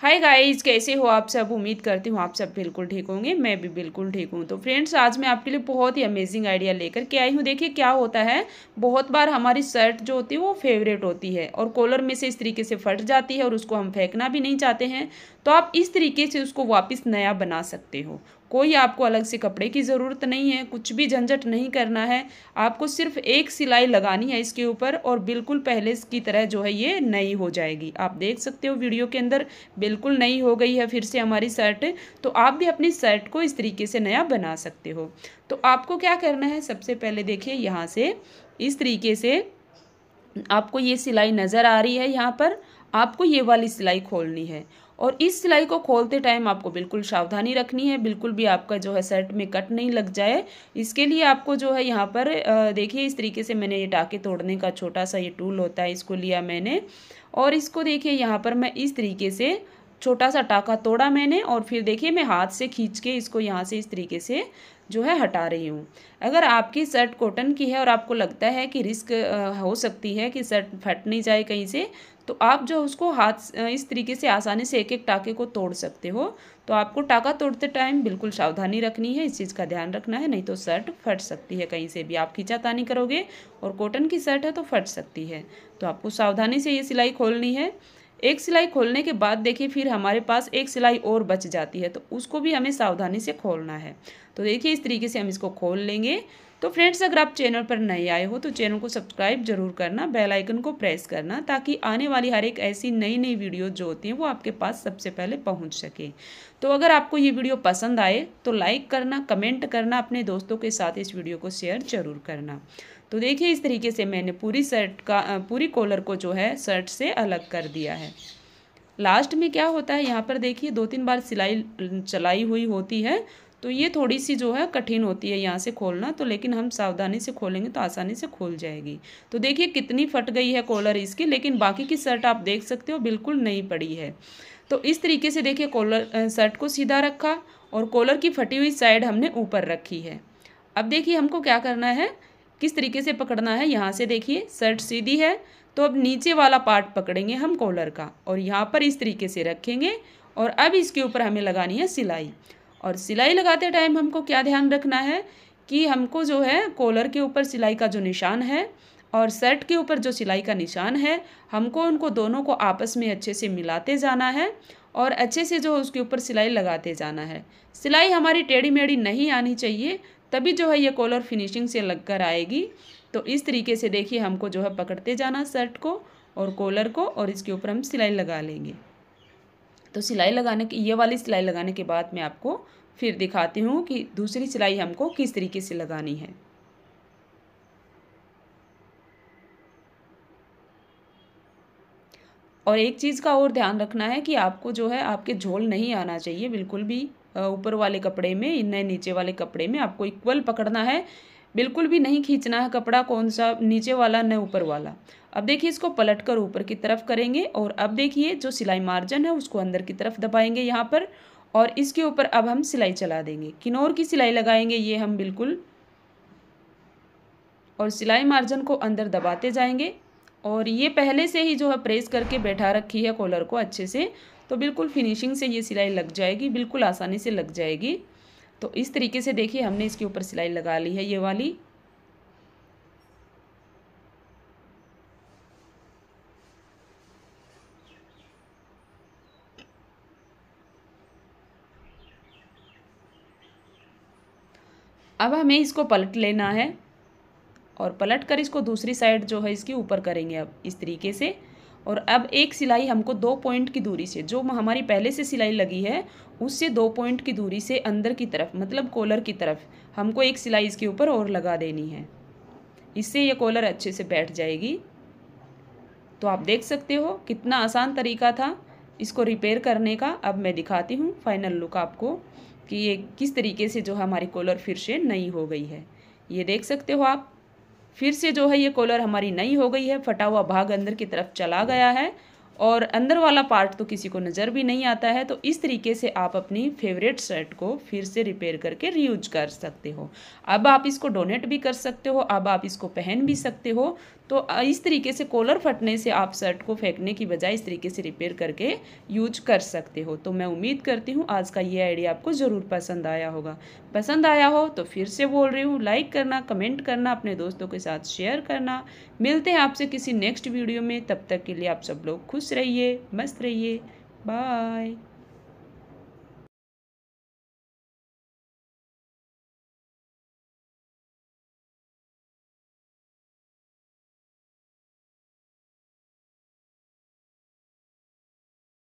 hi guys कैसे हो आप सब उम्मीद करती हूँ आप सब बिल्कुल ठीक होंगे मैं भी बिल्कुल ठीक हूँ तो फ्रेंड्स आज मैं आपके लिए बहुत ही अमेजिंग आइडिया लेकर के आई हूँ देखिए क्या होता है बहुत बार हमारी शर्ट जो होती है वो फेवरेट होती है और कॉलर में से इस तरीके से फट जाती है और उसको हम फेंकना भी नहीं चाहते हैं तो आप इस तरीके से उसको वापस नया बना सकते हो कोई आपको अलग से कपड़े की ज़रूरत नहीं है कुछ भी झंझट नहीं करना है आपको सिर्फ एक सिलाई लगानी है इसके ऊपर और बिल्कुल पहले की तरह जो है ये नई हो जाएगी आप देख सकते हो वीडियो के अंदर बिल्कुल नई हो गई है फिर से हमारी शर्ट तो आप भी अपनी शर्ट को इस तरीके से नया बना सकते हो तो आपको क्या करना है सबसे पहले देखिए यहाँ से इस तरीके से आपको ये सिलाई नज़र आ रही है यहाँ पर आपको ये वाली सिलाई खोलनी है और इस सिलाई को खोलते टाइम आपको बिल्कुल सावधानी रखनी है बिल्कुल भी आपका जो है शर्ट में कट नहीं लग जाए इसके लिए आपको जो है यहाँ पर देखिए इस तरीके से मैंने ये टाके तोड़ने का छोटा सा ये टूल होता है इसको लिया मैंने और इसको देखिए यहाँ पर मैं इस तरीके से छोटा सा टाका तोड़ा मैंने और फिर देखिए मैं हाथ से खींच के इसको यहाँ से इस तरीके से जो है हटा रही हूँ अगर आपकी शर्ट कॉटन की है और आपको लगता है कि रिस्क हो सकती है कि शर्ट फट नहीं जाए कहीं से तो आप जो उसको हाथ इस तरीके से आसानी से एक एक टाके को तोड़ सकते हो तो आपको टाका तोड़ते टाइम बिल्कुल सावधानी रखनी है इस चीज़ का ध्यान रखना है नहीं तो शर्ट फट सकती है कहीं से भी आप खींचातानी करोगे और कॉटन की शर्ट है तो फट सकती है तो आपको सावधानी से ये सिलाई खोलनी है एक सिलाई खोलने के बाद देखिए फिर हमारे पास एक सिलाई और बच जाती है तो उसको भी हमें सावधानी से खोलना है तो देखिए इस तरीके से हम इसको खोल लेंगे तो फ्रेंड्स अगर आप चैनल पर नए आए हो तो चैनल को सब्सक्राइब जरूर करना बेल आइकन को प्रेस करना ताकि आने वाली हर एक ऐसी नई नई वीडियो जो होती हैं वो आपके पास सबसे पहले पहुंच सके तो अगर आपको ये वीडियो पसंद आए तो लाइक करना कमेंट करना अपने दोस्तों के साथ इस वीडियो को शेयर जरूर करना तो देखिए इस तरीके से मैंने पूरी शर्ट का पूरी कॉलर को जो है शर्ट से अलग कर दिया है लास्ट में क्या होता है यहाँ पर देखिए दो तीन बार सिलाई चलाई हुई होती है तो ये थोड़ी सी जो है कठिन होती है यहाँ से खोलना तो लेकिन हम सावधानी से खोलेंगे तो आसानी से खोल जाएगी तो देखिए कितनी फट गई है कॉलर इसकी लेकिन बाकी की शर्ट आप देख सकते हो बिल्कुल नहीं पड़ी है तो इस तरीके से देखिए कॉलर शर्ट को सीधा रखा और कॉलर की फटी हुई साइड हमने ऊपर रखी है अब देखिए हमको क्या करना है किस तरीके से पकड़ना है यहाँ से देखिए शर्ट सीधी है तो अब नीचे वाला पार्ट पकड़ेंगे हम कॉलर का और यहाँ पर इस तरीके से रखेंगे और अब इसके ऊपर हमें लगानी है सिलाई और सिलाई लगाते टाइम हमको क्या ध्यान रखना है कि हमको जो है कॉलर के ऊपर सिलाई का जो निशान है और शर्ट के ऊपर जो सिलाई का निशान है हमको उनको दोनों को आपस में अच्छे से मिलाते जाना है और अच्छे से जो उसके ऊपर सिलाई लगाते जाना है सिलाई हमारी टेढ़ी मेढ़ी नहीं आनी चाहिए तभी जो है ये कॉलर फिनिशिंग से लग कर आएगी तो इस तरीके से देखिए हमको जो है पकड़ते जाना शर्ट को और कॉलर को और इसके ऊपर हम सिलाई लगा लेंगे तो सिलाई लगाने की ये वाली सिलाई लगाने के बाद मैं आपको फिर दिखाती हूँ कि दूसरी सिलाई हमको किस तरीके से लगानी है और एक चीज़ का और ध्यान रखना है कि आपको जो है आपके झोल नहीं आना चाहिए बिल्कुल भी ऊपर वाले कपड़े में न नीचे वाले कपड़े में आपको इक्वल पकड़ना है बिल्कुल भी नहीं खींचना है कपड़ा कौन सा नीचे वाला न ऊपर वाला अब देखिए इसको पलट कर ऊपर की तरफ करेंगे और अब देखिए जो सिलाई मार्जिन है उसको अंदर की तरफ दबाएंगे यहाँ पर और इसके ऊपर अब हम सिलाई चला देंगे किनौर की सिलाई लगाएंगे ये हम बिल्कुल और सिलाई मार्जिन को अंदर दबाते जाएंगे और ये पहले से ही जो है प्रेस करके बैठा रखी है कॉलर को अच्छे से तो बिल्कुल फिनिशिंग से ये सिलाई लग जाएगी बिल्कुल आसानी से लग जाएगी तो इस तरीके से देखिए हमने इसके ऊपर सिलाई लगा ली है ये वाली अब हमें इसको पलट लेना है और पलट कर इसको दूसरी साइड जो है इसके ऊपर करेंगे अब इस तरीके से और अब एक सिलाई हमको दो पॉइंट की दूरी से जो हमारी पहले से सिलाई लगी है उससे दो पॉइंट की दूरी से अंदर की तरफ मतलब कॉलर की तरफ हमको एक सिलाई इसके ऊपर और लगा देनी है इससे ये कॉलर अच्छे से बैठ जाएगी तो आप देख सकते हो कितना आसान तरीका था इसको रिपेयर करने का अब मैं दिखाती हूँ फाइनल लुक आपको कि ये किस तरीके से जो है हमारी कॉलर फिर से नई हो गई है ये देख सकते हो आप फिर से जो है ये कॉलर हमारी नई हो गई है फटा हुआ भाग अंदर की तरफ चला गया है और अंदर वाला पार्ट तो किसी को नज़र भी नहीं आता है तो इस तरीके से आप अपनी फेवरेट शर्ट को फिर से रिपेयर करके रीयूज कर सकते हो अब आप इसको डोनेट भी कर सकते हो अब आप इसको पहन भी सकते हो तो इस तरीके से कॉलर फटने से आप शर्ट को फेंकने की बजाय इस तरीके से रिपेयर करके यूज कर सकते हो तो मैं उम्मीद करती हूँ आज का ये आइडिया आपको ज़रूर पसंद आया होगा पसंद आया हो तो फिर से बोल रही हूँ लाइक करना कमेंट करना अपने दोस्तों के साथ शेयर करना मिलते हैं आपसे किसी नेक्स्ट वीडियो में तब तक के लिए आप सब लोग खुश खुश रहिए मस्त रहिए बाय